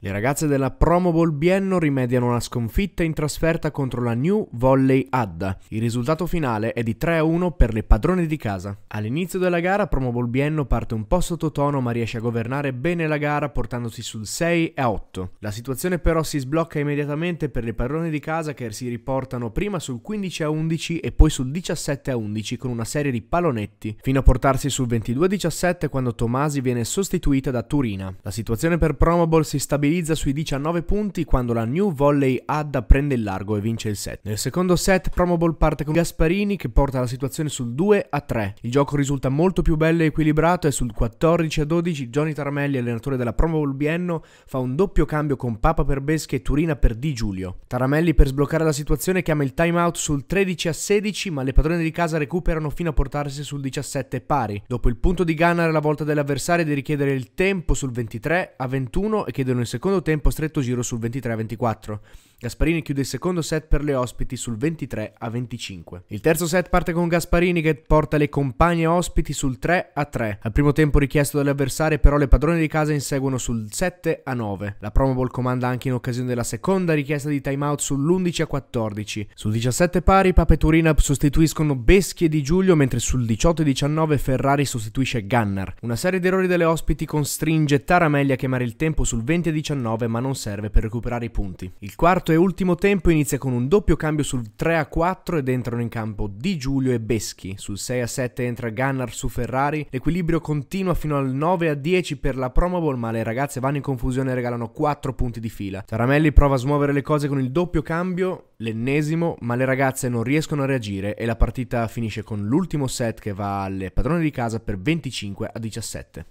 Le ragazze della Promo Bowl Bienno rimediano una sconfitta in trasferta contro la New Volley Adda. Il risultato finale è di 3-1 per le padrone di casa. All'inizio della gara Promo Bowl Bienno parte un po' sottotono ma riesce a governare bene la gara portandosi sul 6-8. La situazione però si sblocca immediatamente per le padrone di casa che si riportano prima sul 15-11 e poi sul 17-11 con una serie di palonetti, fino a portarsi sul 22-17 quando Tomasi viene sostituita da Turina. La situazione per Promo Bowl si stabilisce stabilizza sui 19 punti quando la New Volley Adda prende il largo e vince il set. Nel secondo set Promobol parte con Gasparini che porta la situazione sul 2 a 3. Il gioco risulta molto più bello e equilibrato e sul 14 a 12 Johnny Taramelli, allenatore della Promobol Bienno, fa un doppio cambio con Papa per Besche e Turina per Di Giulio. Taramelli per sbloccare la situazione chiama il timeout sul 13 a 16 ma le padrone di casa recuperano fino a portarsi sul 17 pari. Dopo il punto di Gunnar la volta dell'avversario di richiedere il tempo sul 23 a 21 e chiedono il secondo secondo tempo stretto giro sul 23-24. Gasparini chiude il secondo set per le ospiti sul 23 a 25. Il terzo set parte con Gasparini che porta le compagne ospiti sul 3 a 3. Al primo tempo richiesto dalle avversarie però le padrone di casa inseguono sul 7 a 9. La Promo Ball comanda anche in occasione della seconda richiesta di timeout sull'11 a 14. Sul 17 pari Pape Turina sostituiscono Beschi e Di Giulio mentre sul 18 e 19 Ferrari sostituisce Gunnar. Una serie di errori delle ospiti costringe Taramelli a chiamare il tempo sul 20 a 19 ma non serve per recuperare i punti. Il quarto quarto e ultimo tempo inizia con un doppio cambio sul 3 a 4 ed entrano in campo Di Giulio e Beschi. Sul 6 a 7 entra Gunnar su Ferrari. L'equilibrio continua fino al 9 a 10 per la Promoball, ma le ragazze vanno in confusione e regalano 4 punti di fila. Taramelli prova a smuovere le cose con il doppio cambio, l'ennesimo, ma le ragazze non riescono a reagire e la partita finisce con l'ultimo set che va alle padrone di casa per 25 a 17.